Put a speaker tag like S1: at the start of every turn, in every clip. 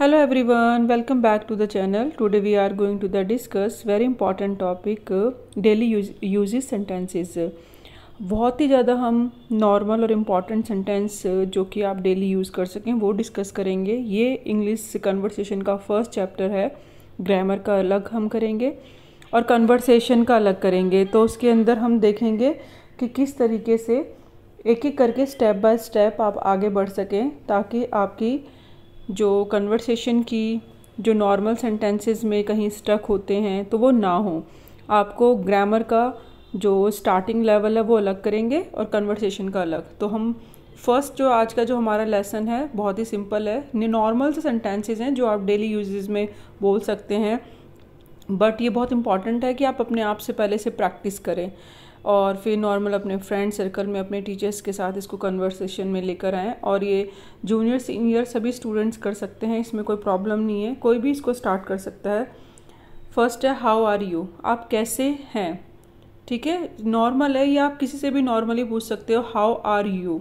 S1: hello everyone welcome back to the channel today we are going to the discuss very important topic daily daily use uses बहुत ही ज़्यादा हम normal और important sentence uh, जो कि आप daily use कर सकें वो डिस्कस करेंगे ये इंग्लिश कन्वर्सेशन का फर्स्ट चैप्टर है ग्रामर का अलग हम करेंगे और कन्वर्सेशन का अलग करेंगे तो उसके अंदर हम देखेंगे कि किस तरीके से एक एक करके स्टेप बाय स्टेप आप आगे बढ़ सकें ताकि आपकी जो कन्वर्सेशन की जो नॉर्मल सेंटेंसेस में कहीं स्टक होते हैं तो वो ना हो आपको ग्रामर का जो स्टार्टिंग लेवल है वो अलग करेंगे और कन्वर्सेशन का अलग तो हम फर्स्ट जो आज का जो हमारा लेसन है बहुत ही सिंपल है नॉर्मल से सेंटेंसेज हैं जो आप डेली यूजेज में बोल सकते हैं बट ये बहुत इंपॉर्टेंट है कि आप अपने आप से पहले से प्रैक्टिस करें और फिर नॉर्मल अपने फ्रेंड सर्कल में अपने टीचर्स के साथ इसको कन्वर्सेशन में लेकर आएँ और ये जूनियर सीनियर सभी स्टूडेंट्स कर सकते हैं इसमें कोई प्रॉब्लम नहीं है कोई भी इसको स्टार्ट कर सकता है फर्स्ट है हाउ आर यू आप कैसे हैं ठीक है नॉर्मल है या आप किसी से भी नॉर्मली पूछ सकते हो हाउ आर यू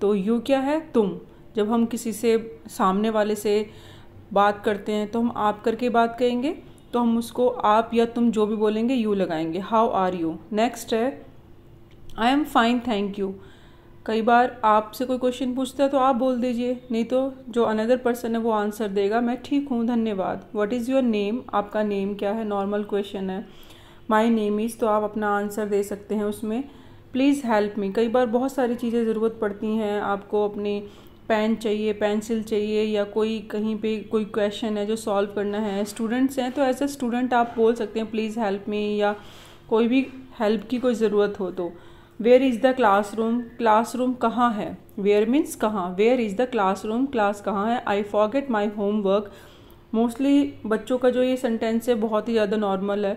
S1: तो यू क्या है तुम जब हम किसी से सामने वाले से बात करते हैं तो हम आप करके बात कहेंगे तो हम उसको आप या तुम जो भी बोलेंगे यू लगाएंगे हाउ आर यू नेक्स्ट है I am fine thank you कई बार आपसे कोई क्वेश्चन पूछता है तो आप बोल दीजिए नहीं तो जो अनदर पर्सन है वो आंसर देगा मैं ठीक हूँ धन्यवाद व्हाट इज़ योर नेम आपका नेम क्या है नॉर्मल क्वेश्चन है माई नेम इज़ तो आप अपना आंसर दे सकते हैं उसमें प्लीज़ हेल्प मी कई बार बहुत सारी चीज़ें ज़रूरत पड़ती हैं आपको अपनी पेन चाहिए पेंसिल चाहिए या कोई कहीं पे कोई क्वेश्चन है जो सॉल्व करना है स्टूडेंट्स हैं तो एज अ स्टूडेंट आप बोल सकते हैं प्लीज़ हेल्प मी या कोई भी हेल्प की कोई ज़रूरत हो तो where is the class room class room कहाँ है वेयर मीन्स कहाँ where is the class room class कहाँ है I forget my homework mostly बच्चों का जो ये सेंटेंस है बहुत ही ज़्यादा नॉर्मल है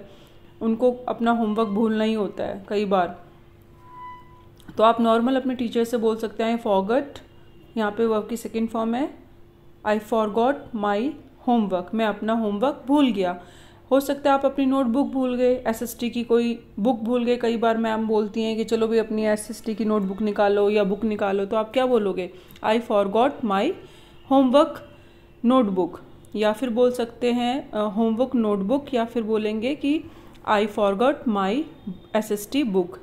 S1: उनको अपना होमवर्क भूलना ही होता है कई बार तो आप नॉर्मल अपने टीचर से बोल सकते हैं फॉगट यहाँ पे वर्ब की सेकेंड फॉर्म है I forgot my homework मैं अपना होमवर्क भूल गया हो सकता है आप अपनी नोटबुक भूल गए टी की कोई बुक भूल गए कई बार मैम बोलती हैं कि चलो भाई अपनी टी की नोटबुक निकालो या बुक निकालो तो आप क्या बोलोगे I forgot my homework notebook या फिर बोल सकते हैं होमवर्क नोटबुक या फिर बोलेंगे कि I forgot my S book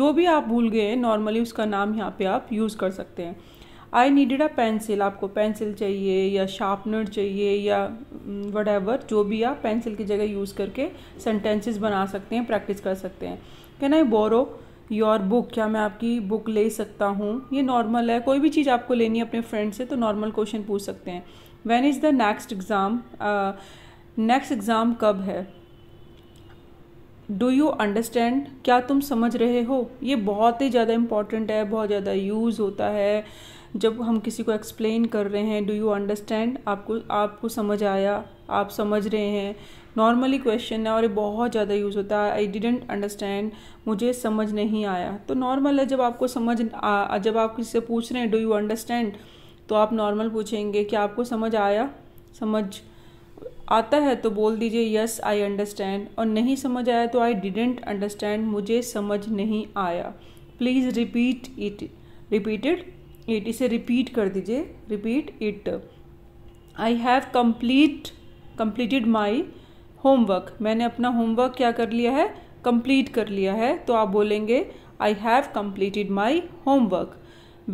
S1: जो भी आप भूल गए हैं नॉर्मली उसका नाम यहाँ पे आप यूज़ कर सकते हैं आई नीडेड अ पेंसिल आपको पेंसिल चाहिए या शार्पनर चाहिए या वट mm, एवर जो भी आप पेंसिल की जगह यूज़ करके सेंटेंसेस बना सकते हैं प्रैक्टिस कर सकते हैं can I borrow your book क्या मैं आपकी बुक ले सकता हूँ ये नॉर्मल है कोई भी चीज़ आपको लेनी है अपने फ्रेंड से तो नॉर्मल क्वेश्चन पूछ सकते हैं when is the next exam next exam कब है डू यू अंडरस्टैंड क्या तुम समझ रहे हो ये बहुत ही ज़्यादा इम्पॉर्टेंट है बहुत ज़्यादा यूज़ होता है जब हम किसी को एक्सप्लेन कर रहे हैं डू यू अंडरस्टैंड आपको आपको समझ आया आप समझ रहे हैं नॉर्मली क्वेश्चन है और ये बहुत ज़्यादा यूज़ होता है आई डिडेंट अंडरस्टैंड मुझे समझ नहीं आया तो नॉर्मल है जब आपको समझ आ, जब आप किसी से पूछ रहे हैं डू यू अंडरस्टैंड तो आप नॉर्मल पूछेंगे कि आपको समझ आया समझ आता है तो बोल दीजिए यस आई अंडरस्टैंड और नहीं समझ आया तो आई डिडेंट अंडरस्टैंड मुझे समझ नहीं आया please repeat it repeated it इसे रिपीट कर दीजिए repeat it I have complete completed my homework मैंने अपना होमवर्क क्या कर लिया है कम्प्लीट कर लिया है तो आप बोलेंगे I have completed my homework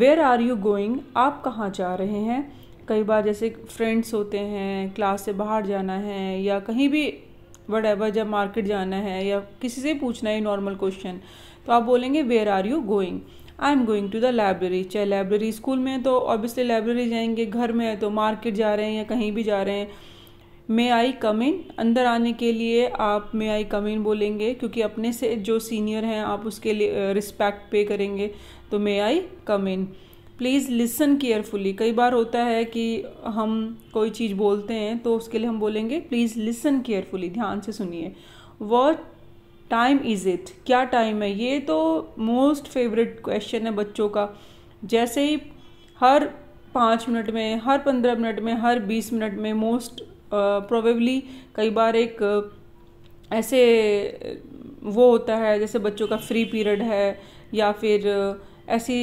S1: where are you going आप कहाँ जा रहे हैं कई बार जैसे फ्रेंड्स होते हैं क्लास से बाहर जाना है या कहीं भी वट एवर जब मार्केट जाना है या किसी से पूछना है नॉर्मल क्वेश्चन तो आप बोलेंगे where are you going I am going to the library चाहे लाइब्रेरी स्कूल में है तो ऑब्वियसली लाइब्रेरी जाएंगे घर में है तो मार्केट जा रहे हैं या कहीं भी जा रहे हैं मे आई कम इन अंदर आने के लिए आप मे आई कम इन बोलेंगे क्योंकि अपने से जो सीनियर हैं आप उसके लिए रिस्पेक्ट पे करेंगे तो may I come in please listen carefully कई बार होता है कि हम कोई चीज़ बोलते हैं तो उसके लिए हम बोलेंगे प्लीज़ लिसन केयरफुली ध्यान से सुनिए वॉट टाइम इज़ इट क्या टाइम है ये तो मोस्ट फेवरेट क्वेश्चन है बच्चों का जैसे ही हर पाँच मिनट में हर पंद्रह मिनट में हर बीस मिनट में मोस्ट प्रोबेबली कई बार एक ऐसे वो होता है जैसे बच्चों का फ्री पीरियड है या फिर ऐसी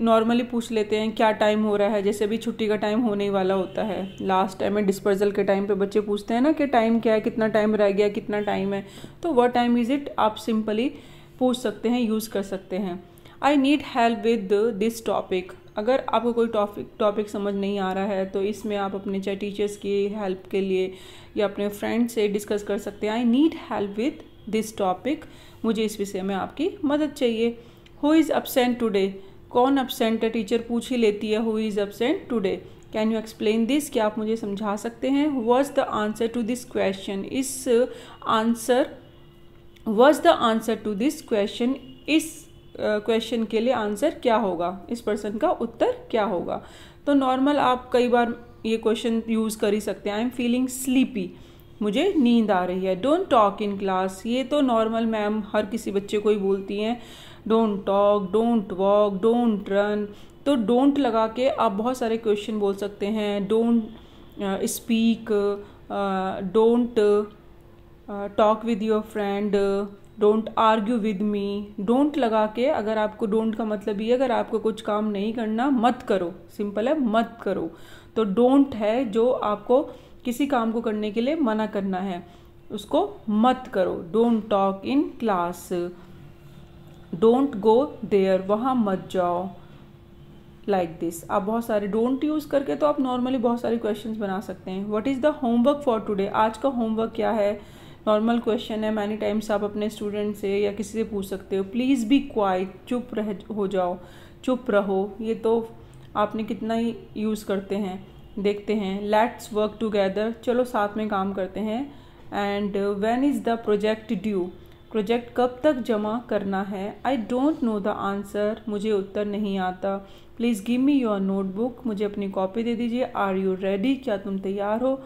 S1: नॉर्मली पूछ लेते हैं क्या टाइम हो रहा है जैसे अभी छुट्टी का टाइम होने ही वाला होता है लास्ट टाइम में डिस्पर्जल के टाइम पे बच्चे पूछते हैं ना कि टाइम क्या है कितना टाइम रह गया कितना टाइम है तो वट टाइम इज़ इट आप सिंपली पूछ सकते हैं यूज़ कर सकते हैं I need help with this topic अगर आपको कोई टॉपिक टॉपिक समझ नहीं आ रहा है तो इसमें आप अपने चाहे टीचर्स की हेल्प के लिए या अपने फ्रेंड से डिस्कस कर सकते हैं I need help with this topic मुझे इस विषय में आपकी मदद चाहिए हु इज़ अपसेंट टूडे कौन अपसेंट है टीचर पूछ ही लेती है who is absent today can you explain this क्या आप मुझे समझा सकते हैं was the answer to this question इस answer was the answer to this question इस क्वेश्चन के लिए आंसर क्या होगा इस पर्सन का उत्तर क्या होगा तो नॉर्मल आप कई बार ये क्वेश्चन यूज़ कर ही सकते हैं आई एम फीलिंग स्लीपी मुझे नींद आ रही है डोंट टॉक इन क्लास ये तो नॉर्मल मैम हर किसी बच्चे को ही बोलती हैं don't talk don't walk don't run तो डोंट लगा के आप बहुत सारे क्वेश्चन बोल सकते हैं don't speak don't talk with your friend don't argue with me don't लगा के अगर आपको डोंट का मतलब ये अगर आपको कुछ काम नहीं करना मत करो सिंपल है मत करो तो डोंट है जो आपको किसी काम को करने के लिए मना करना है उसको मत करो don't talk in class don't go there वहाँ मत जाओ लाइक दिस आप बहुत सारे डोंट यूज़ करके तो आप नॉर्मली बहुत सारे क्वेश्चन बना सकते हैं what is the homework for today आज का होमवर्क क्या है नॉर्मल क्वेश्चन है मैनी टाइम्स आप अपने स्टूडेंट से या किसी से पूछ सकते हो प्लीज़ बी क्वाइट चुप रह हो जाओ चुप रहो ये तो आपने कितना ही यूज़ करते हैं देखते हैं लेट्स वर्क टुगेदर चलो साथ में काम करते हैं and when is the project due project कब तक जमा करना है I don't know the answer मुझे उत्तर नहीं आता please give me your notebook मुझे अपनी कॉपी दे दीजिए आर यू रेडी क्या तुम तैयार हो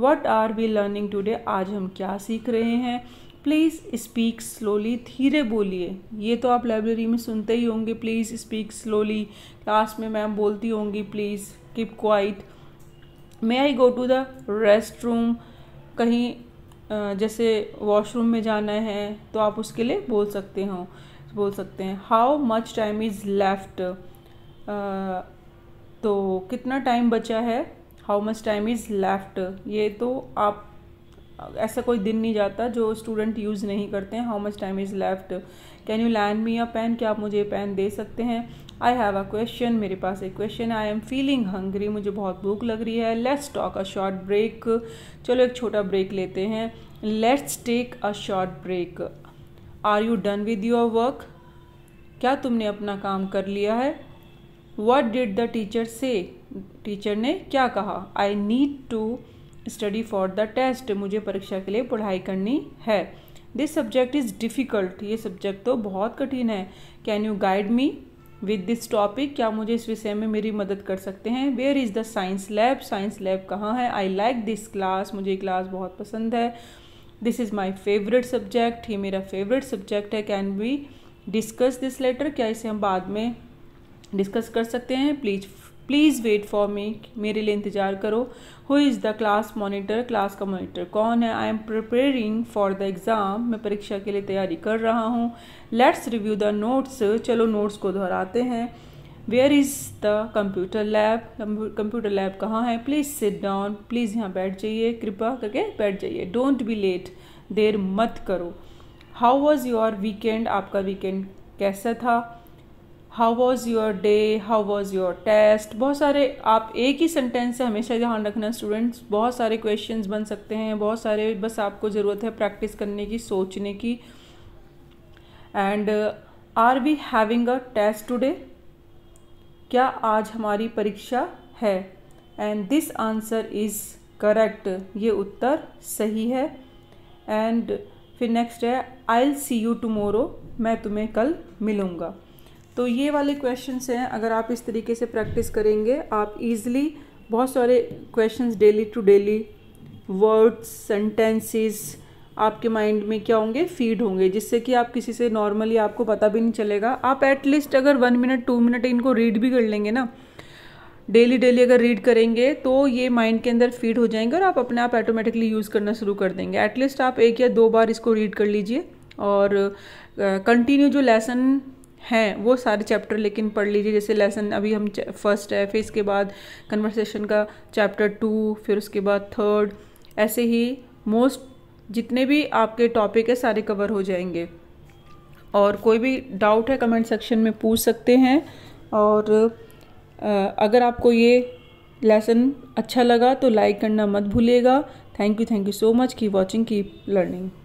S1: what are we learning today आज हम क्या सीख रहे हैं प्लीज़ स्पीक स्लोली धीरे बोलिए ये तो आप लाइब्रेरी में सुनते ही होंगे प्लीज़ स्पीक स्लोली क्लास में मैम बोलती होंगी please keep quiet may I go to the restroom कहीं जैसे वॉशरूम में जाना है तो आप उसके लिए बोल सकते हो बोल सकते हैं how much time is left तो कितना टाइम बचा है how much time is left ये तो आप ऐसा कोई दिन नहीं जाता जो स्टूडेंट यूज़ नहीं करते हैं how much time is left can you lend me a pen क्या आप मुझे पेन दे सकते हैं आई हैव अ क्वेश्चन मेरे पास एक question I am feeling hungry मुझे बहुत भूख लग रही है let's talk a short break चलो एक छोटा ब्रेक लेते हैं let's take a short break are you done with your work क्या तुमने अपना काम कर लिया है वट डिड द टीचर से टीचर ने क्या कहा I need to study for the test मुझे परीक्षा के लिए पढ़ाई करनी है दिस सब्जेक्ट इज़ डिफ़िकल्ट ये सब्जेक्ट तो बहुत कठिन है can you guide me with this topic क्या मुझे इस विषय में मेरी मदद कर सकते हैं where is the science lab science lab कहाँ है आई लाइक दिस क्लास मुझे क्लास बहुत पसंद है this is my favourite subject ये मेरा फेवरेट सब्जेक्ट है can be discuss this later क्या इसे हम बाद में डिस्कस कर सकते हैं please please wait for me मेरे लिए इंतज़ार करो who is the class monitor class का मॉनिटर कौन है I am preparing for the exam मैं परीक्षा के लिए तैयारी कर रहा हूँ लेट्स रिव्यू द नोट्स चलो नोट्स को दोहराते हैं where is the computer lab computer lab कहाँ है प्लीज़ सिट डाउन प्लीज़ यहाँ बैठ जाइए कृपा करके बैठ जाइए डोंट बी लेट देर मत करो हाउ वॉज़ योर वीकेंड आपका वीकेंड कैसा था how was your day how was your test बहुत सारे आप एक ही सेंटेंस से हमेशा ध्यान रखना स्टूडेंट्स बहुत सारे क्वेश्चंस बन सकते हैं बहुत सारे बस आपको ज़रूरत है प्रैक्टिस करने की सोचने की and are we having a test today क्या आज हमारी परीक्षा है and this answer is correct ये उत्तर सही है एंड फिर नेक्स्ट है आई सी यू टूमोरो मैं तुम्हें कल मिलूँगा तो ये वाले क्वेश्चंस हैं अगर आप इस तरीके से प्रैक्टिस करेंगे आप इजीली बहुत सारे questions daily to daily words sentences आपके माइंड में क्या होंगे फीड होंगे जिससे कि आप किसी से नॉर्मली आपको पता भी नहीं चलेगा आप एटलीस्ट अगर वन मिनट टू मिनट इनको रीड भी कर लेंगे ना डेली डेली अगर रीड करेंगे तो ये माइंड के अंदर फीड हो जाएंगे और आप अपने आप ऑटोमेटिकली यूज़ करना शुरू कर देंगे एटलीस्ट आप एक या दो बार इसको रीड कर लीजिए और कंटिन्यू uh, जो लेसन हैं वो सारे चैप्टर लेकिन पढ़ लीजिए जैसे लेसन अभी हम फर्स्ट है फिर इसके बाद कन्वर्सेशन का चैप्टर टू फिर उसके बाद थर्ड ऐसे ही मोस्ट जितने भी आपके टॉपिक है सारे कवर हो जाएंगे और कोई भी डाउट है कमेंट सेक्शन में पूछ सकते हैं और अगर आपको ये लेसन अच्छा लगा तो लाइक करना मत भूलिएगा thank you thank you so much की वॉचिंग कीप लर्निंग